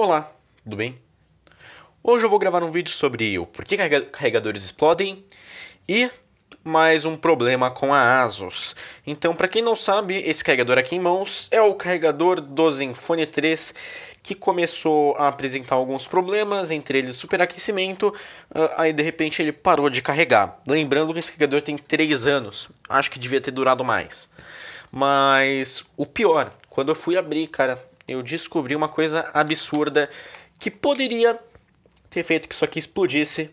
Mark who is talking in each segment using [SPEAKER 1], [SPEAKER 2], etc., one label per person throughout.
[SPEAKER 1] Olá, tudo bem? Hoje eu vou gravar um vídeo sobre o porquê carregadores explodem e mais um problema com a ASUS. Então, para quem não sabe, esse carregador aqui em mãos é o carregador do Zenfone 3 que começou a apresentar alguns problemas, entre eles superaquecimento, ah, aí de repente ele parou de carregar. Lembrando que esse carregador tem 3 anos, acho que devia ter durado mais. Mas o pior, quando eu fui abrir, cara, eu descobri uma coisa absurda que poderia ter feito que isso aqui explodisse.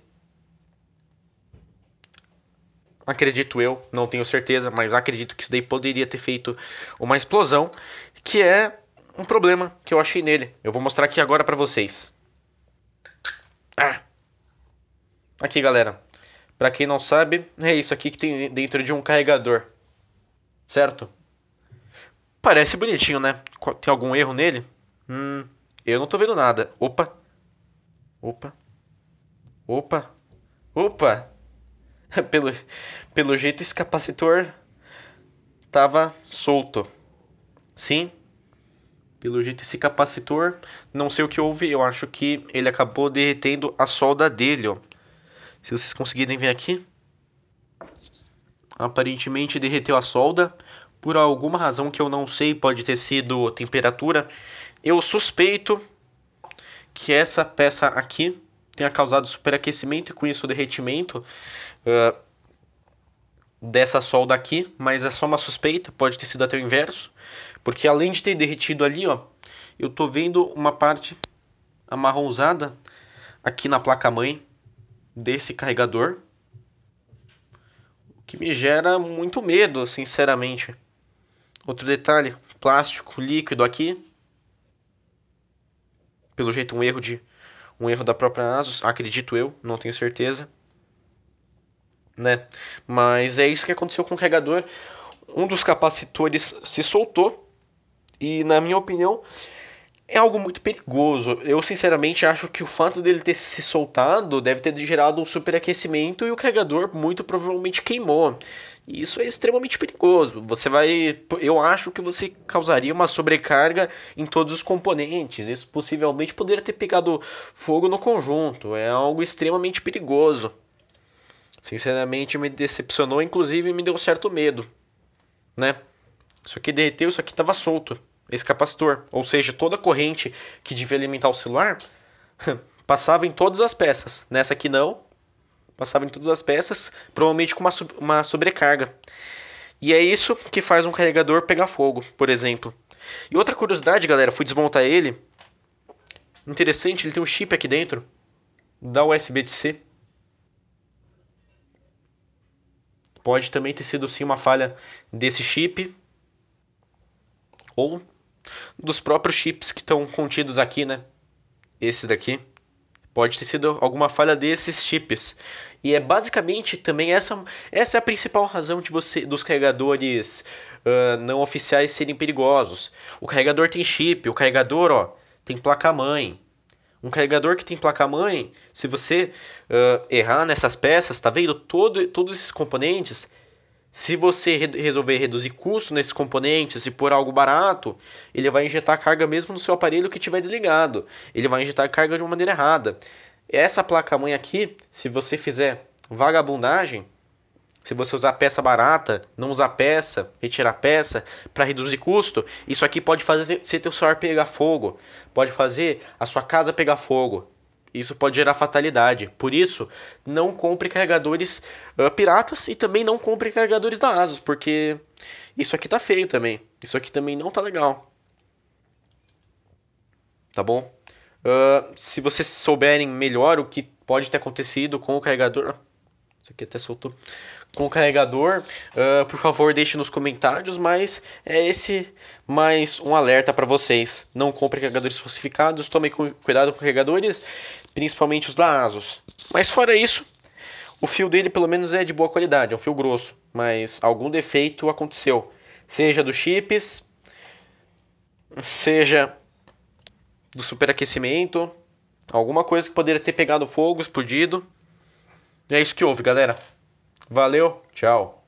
[SPEAKER 1] Acredito eu, não tenho certeza, mas acredito que isso daí poderia ter feito uma explosão, que é um problema que eu achei nele. Eu vou mostrar aqui agora para vocês. Ah. Aqui, galera. Para quem não sabe, é isso aqui que tem dentro de um carregador. Certo? Parece bonitinho, né? Tem algum erro nele? Hum, eu não tô vendo nada. Opa. Opa. Opa. Opa. pelo, pelo jeito, esse capacitor tava solto. Sim. Pelo jeito, esse capacitor, não sei o que houve, eu acho que ele acabou derretendo a solda dele, ó. Se vocês conseguirem ver aqui. Aparentemente derreteu a solda por alguma razão que eu não sei, pode ter sido temperatura. Eu suspeito que essa peça aqui tenha causado superaquecimento e com isso o derretimento uh, dessa solda aqui, mas é só uma suspeita, pode ter sido até o inverso, porque além de ter derretido ali, ó, eu tô vendo uma parte amarronzada aqui na placa-mãe desse carregador, o que me gera muito medo, sinceramente. Outro detalhe, plástico líquido aqui. Pelo jeito um erro de um erro da própria Asus, acredito eu, não tenho certeza. Né? Mas é isso que aconteceu com o carregador. Um dos capacitores se soltou e na minha opinião, é algo muito perigoso. Eu sinceramente acho que o fato dele ter se soltado deve ter gerado um superaquecimento e o carregador muito provavelmente queimou. E isso é extremamente perigoso. Você vai, eu acho que você causaria uma sobrecarga em todos os componentes. Isso possivelmente poderia ter pegado fogo no conjunto. É algo extremamente perigoso. Sinceramente me decepcionou, inclusive me deu certo medo, né? Isso aqui derreteu, isso aqui estava solto esse capacitor. É ou seja, toda a corrente que devia alimentar o celular passava em todas as peças. Nessa aqui não, passava em todas as peças, provavelmente com uma, uma sobrecarga. E é isso que faz um carregador pegar fogo, por exemplo. E outra curiosidade, galera, fui desmontar ele. Interessante, ele tem um chip aqui dentro da USB-C. Pode também ter sido sim uma falha desse chip ou dos próprios chips que estão contidos aqui, né? Esse daqui. Pode ter sido alguma falha desses chips. E é basicamente também essa, essa é a principal razão de você dos carregadores uh, não oficiais serem perigosos. O carregador tem chip, o carregador ó, tem placa-mãe. Um carregador que tem placa-mãe, se você uh, errar nessas peças, tá vendo? Todo, todos esses componentes se você re resolver reduzir custo nesses componentes e pôr algo barato, ele vai injetar carga mesmo no seu aparelho que estiver desligado. Ele vai injetar carga de uma maneira errada. Essa placa-mãe aqui, se você fizer vagabundagem, se você usar peça barata, não usar peça, retirar peça para reduzir custo, isso aqui pode fazer seu celular pegar fogo, pode fazer a sua casa pegar fogo, isso pode gerar fatalidade. Por isso, não compre carregadores uh, piratas e também não compre carregadores da ASUS, porque isso aqui tá feio também. Isso aqui também não tá legal. Tá bom? Uh, se vocês souberem melhor o que pode ter acontecido com o carregador. Isso aqui até soltou com o carregador. Uh, por favor, deixe nos comentários, mas é esse mais um alerta para vocês. Não compre carregadores falsificados, tome cuidado com carregadores, principalmente os da ASUS. Mas fora isso, o fio dele pelo menos é de boa qualidade, é um fio grosso, mas algum defeito aconteceu. Seja dos chips, seja do superaquecimento, alguma coisa que poderia ter pegado fogo, explodido é isso que houve, galera. Valeu, tchau.